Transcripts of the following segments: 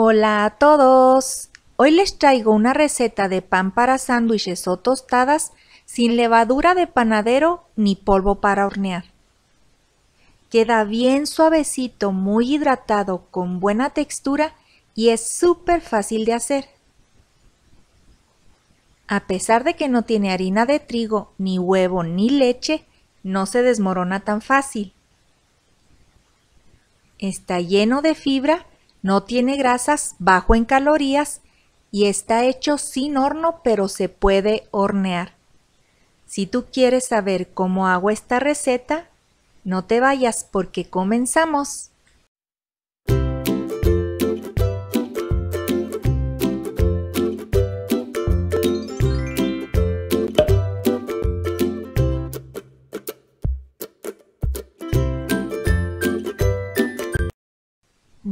Hola a todos. Hoy les traigo una receta de pan para sándwiches o tostadas sin levadura de panadero ni polvo para hornear. Queda bien suavecito, muy hidratado, con buena textura y es súper fácil de hacer. A pesar de que no tiene harina de trigo, ni huevo, ni leche, no se desmorona tan fácil. Está lleno de fibra no tiene grasas, bajo en calorías y está hecho sin horno, pero se puede hornear. Si tú quieres saber cómo hago esta receta, no te vayas porque comenzamos.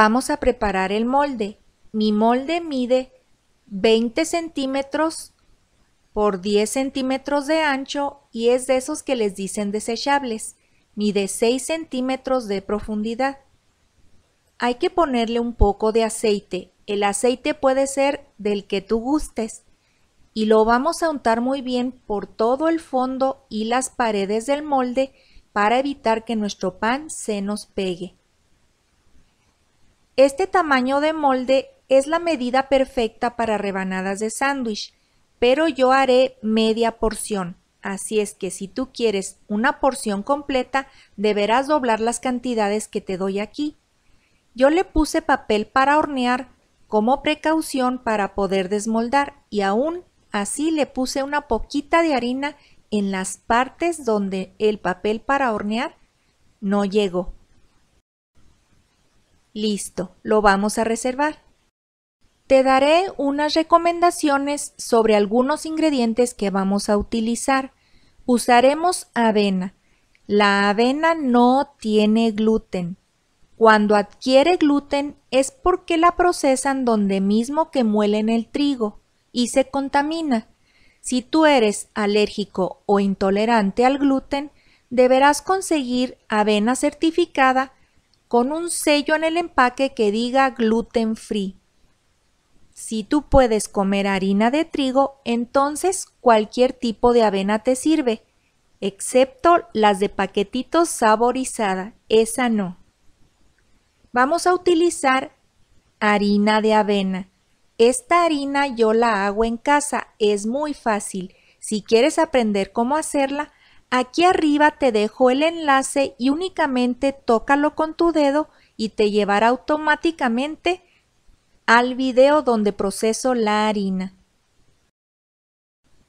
Vamos a preparar el molde. Mi molde mide 20 centímetros por 10 centímetros de ancho y es de esos que les dicen desechables. Mide 6 centímetros de profundidad. Hay que ponerle un poco de aceite. El aceite puede ser del que tú gustes. Y lo vamos a untar muy bien por todo el fondo y las paredes del molde para evitar que nuestro pan se nos pegue. Este tamaño de molde es la medida perfecta para rebanadas de sándwich, pero yo haré media porción. Así es que si tú quieres una porción completa, deberás doblar las cantidades que te doy aquí. Yo le puse papel para hornear como precaución para poder desmoldar y aún así le puse una poquita de harina en las partes donde el papel para hornear no llegó. Listo, lo vamos a reservar. Te daré unas recomendaciones sobre algunos ingredientes que vamos a utilizar. Usaremos avena. La avena no tiene gluten. Cuando adquiere gluten es porque la procesan donde mismo que muelen el trigo y se contamina. Si tú eres alérgico o intolerante al gluten, deberás conseguir avena certificada con un sello en el empaque que diga gluten free. Si tú puedes comer harina de trigo, entonces cualquier tipo de avena te sirve, excepto las de paquetitos saborizada, esa no. Vamos a utilizar harina de avena. Esta harina yo la hago en casa, es muy fácil. Si quieres aprender cómo hacerla, Aquí arriba te dejo el enlace y únicamente tócalo con tu dedo y te llevará automáticamente al video donde proceso la harina.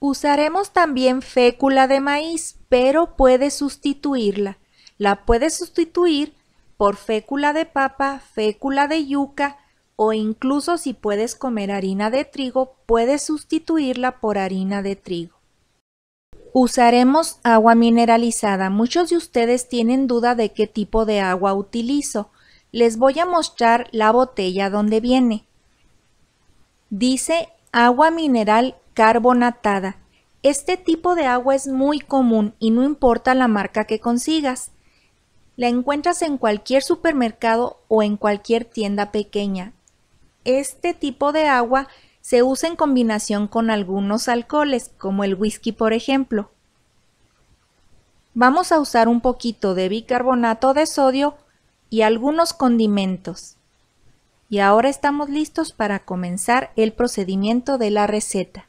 Usaremos también fécula de maíz, pero puedes sustituirla. La puedes sustituir por fécula de papa, fécula de yuca o incluso si puedes comer harina de trigo, puedes sustituirla por harina de trigo. Usaremos agua mineralizada. Muchos de ustedes tienen duda de qué tipo de agua utilizo. Les voy a mostrar la botella donde viene. Dice agua mineral carbonatada. Este tipo de agua es muy común y no importa la marca que consigas. La encuentras en cualquier supermercado o en cualquier tienda pequeña. Este tipo de agua se usa en combinación con algunos alcoholes, como el whisky por ejemplo. Vamos a usar un poquito de bicarbonato de sodio y algunos condimentos. Y ahora estamos listos para comenzar el procedimiento de la receta.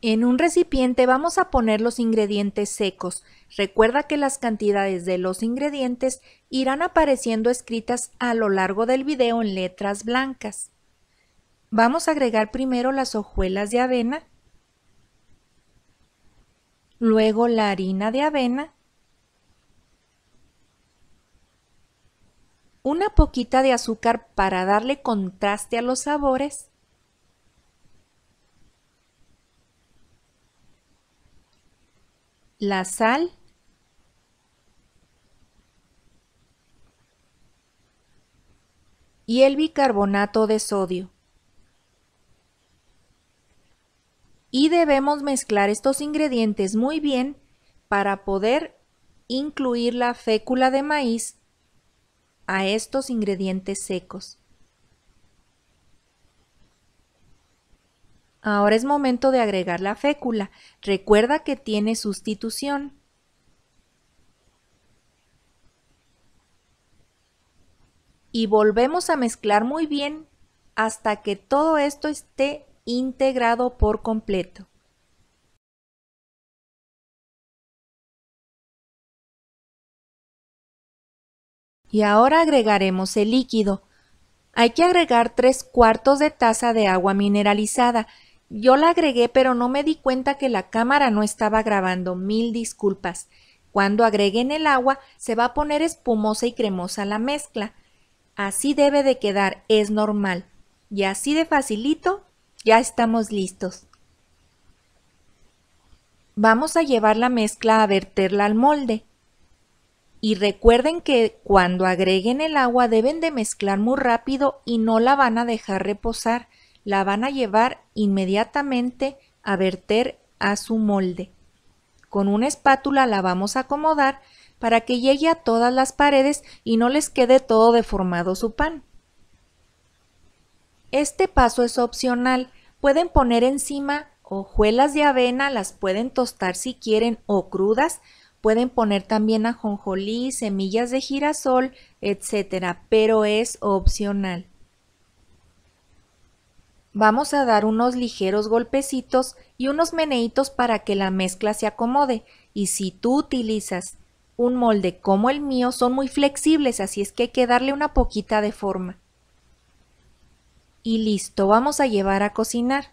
En un recipiente vamos a poner los ingredientes secos. Recuerda que las cantidades de los ingredientes irán apareciendo escritas a lo largo del video en letras blancas. Vamos a agregar primero las hojuelas de avena, luego la harina de avena, una poquita de azúcar para darle contraste a los sabores, la sal, y el bicarbonato de sodio. y debemos mezclar estos ingredientes muy bien para poder incluir la fécula de maíz a estos ingredientes secos. Ahora es momento de agregar la fécula. Recuerda que tiene sustitución. Y volvemos a mezclar muy bien hasta que todo esto esté integrado por completo. Y ahora agregaremos el líquido. Hay que agregar 3 cuartos de taza de agua mineralizada. Yo la agregué pero no me di cuenta que la cámara no estaba grabando. Mil disculpas. Cuando agreguen el agua se va a poner espumosa y cremosa la mezcla. Así debe de quedar, es normal. Y así de facilito ya estamos listos. Vamos a llevar la mezcla a verterla al molde. Y recuerden que cuando agreguen el agua deben de mezclar muy rápido y no la van a dejar reposar. La van a llevar inmediatamente a verter a su molde. Con una espátula la vamos a acomodar para que llegue a todas las paredes y no les quede todo deformado su pan. Este paso es opcional. Pueden poner encima hojuelas de avena, las pueden tostar si quieren o crudas. Pueden poner también ajonjolí, semillas de girasol, etcétera, pero es opcional. Vamos a dar unos ligeros golpecitos y unos meneitos para que la mezcla se acomode. Y si tú utilizas un molde como el mío, son muy flexibles, así es que hay que darle una poquita de forma. Y listo, vamos a llevar a cocinar.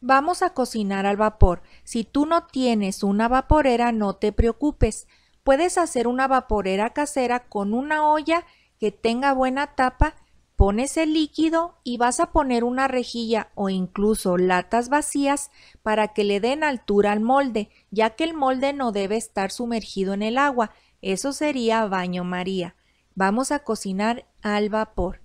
Vamos a cocinar al vapor. Si tú no tienes una vaporera, no te preocupes. Puedes hacer una vaporera casera con una olla que tenga buena tapa, pones el líquido y vas a poner una rejilla o incluso latas vacías para que le den altura al molde, ya que el molde no debe estar sumergido en el agua. Eso sería baño María. Vamos a cocinar al vapor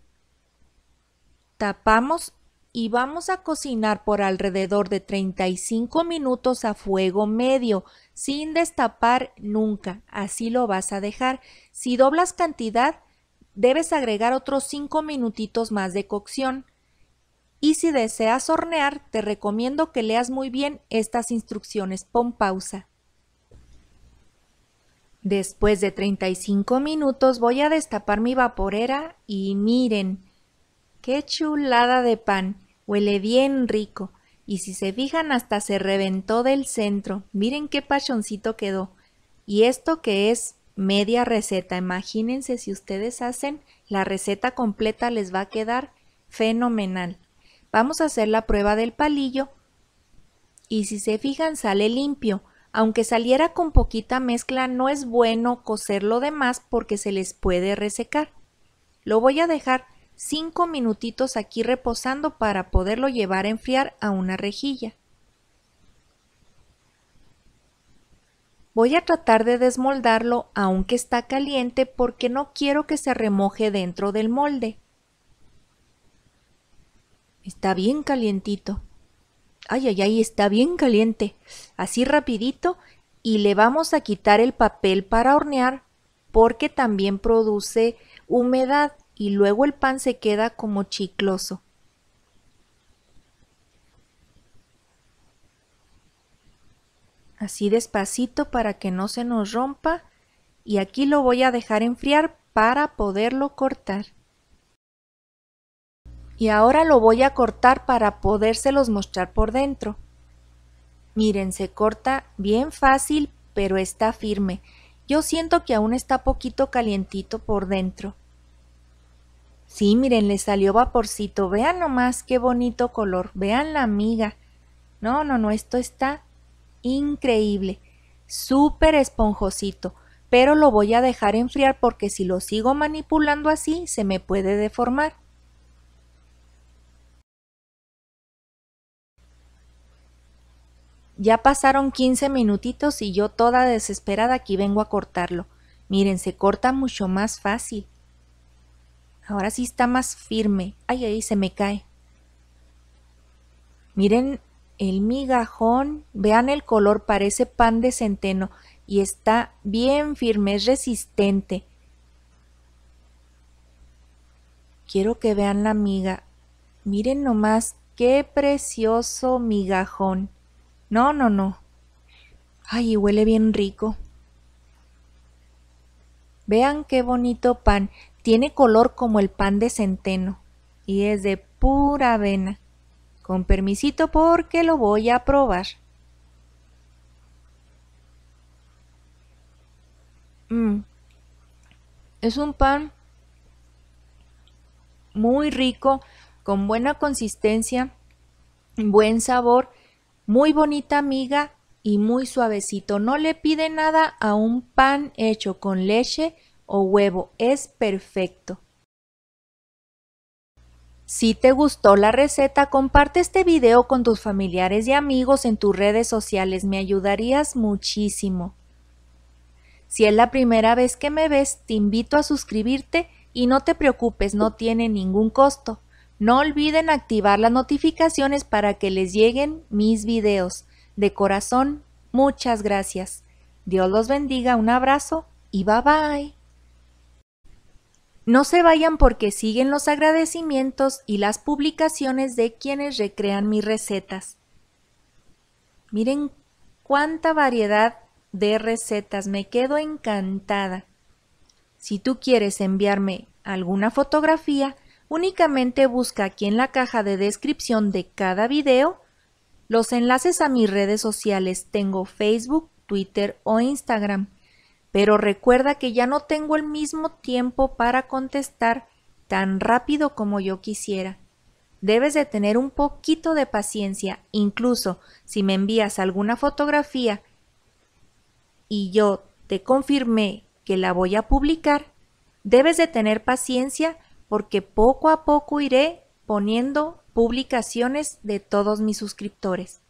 tapamos y vamos a cocinar por alrededor de 35 minutos a fuego medio, sin destapar nunca. Así lo vas a dejar. Si doblas cantidad, debes agregar otros 5 minutitos más de cocción. Y si deseas hornear, te recomiendo que leas muy bien estas instrucciones. Pon pausa. Después de 35 minutos voy a destapar mi vaporera y miren, ¡Qué chulada de pan! Huele bien rico. Y si se fijan, hasta se reventó del centro. Miren qué pachoncito quedó. Y esto que es media receta. Imagínense si ustedes hacen la receta completa, les va a quedar fenomenal. Vamos a hacer la prueba del palillo. Y si se fijan, sale limpio. Aunque saliera con poquita mezcla, no es bueno cocerlo de demás porque se les puede resecar. Lo voy a dejar 5 minutitos aquí reposando para poderlo llevar a enfriar a una rejilla. Voy a tratar de desmoldarlo aunque está caliente porque no quiero que se remoje dentro del molde. Está bien calientito. Ay, ay, ay, está bien caliente. Así rapidito y le vamos a quitar el papel para hornear porque también produce humedad y luego el pan se queda como chicloso. Así despacito para que no se nos rompa y aquí lo voy a dejar enfriar para poderlo cortar. Y ahora lo voy a cortar para podérselos mostrar por dentro. Miren, se corta bien fácil, pero está firme. Yo siento que aún está poquito calientito por dentro. Sí, miren, le salió vaporcito. Vean nomás qué bonito color. Vean la miga. No, no, no, esto está increíble. Súper esponjosito. Pero lo voy a dejar enfriar porque si lo sigo manipulando así se me puede deformar. Ya pasaron 15 minutitos y yo toda desesperada aquí vengo a cortarlo. Miren, se corta mucho más fácil. Ahora sí está más firme. Ay, ahí se me cae. Miren el migajón. Vean el color, parece pan de centeno. Y está bien firme, es resistente. Quiero que vean la miga. Miren nomás, qué precioso migajón. No, no, no. Ay, huele bien rico. Vean qué bonito pan. Tiene color como el pan de centeno y es de pura avena. Con permisito porque lo voy a probar. Mm. Es un pan muy rico, con buena consistencia, buen sabor, muy bonita miga y muy suavecito. No le pide nada a un pan hecho con leche o huevo es perfecto. Si te gustó la receta, comparte este video con tus familiares y amigos en tus redes sociales, me ayudarías muchísimo. Si es la primera vez que me ves, te invito a suscribirte y no te preocupes, no tiene ningún costo. No olviden activar las notificaciones para que les lleguen mis videos. De corazón, muchas gracias. Dios los bendiga, un abrazo y bye bye. No se vayan porque siguen los agradecimientos y las publicaciones de quienes recrean mis recetas. Miren cuánta variedad de recetas, me quedo encantada. Si tú quieres enviarme alguna fotografía, únicamente busca aquí en la caja de descripción de cada video los enlaces a mis redes sociales. Tengo Facebook, Twitter o Instagram pero recuerda que ya no tengo el mismo tiempo para contestar tan rápido como yo quisiera. Debes de tener un poquito de paciencia, incluso si me envías alguna fotografía y yo te confirmé que la voy a publicar, debes de tener paciencia porque poco a poco iré poniendo publicaciones de todos mis suscriptores.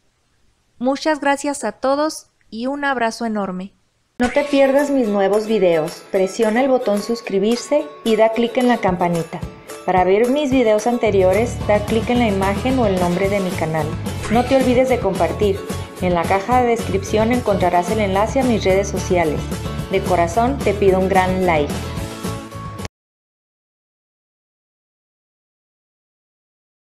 Muchas gracias a todos y un abrazo enorme. No te pierdas mis nuevos videos, presiona el botón suscribirse y da clic en la campanita. Para ver mis videos anteriores, da clic en la imagen o el nombre de mi canal. No te olvides de compartir. En la caja de descripción encontrarás el enlace a mis redes sociales. De corazón te pido un gran like.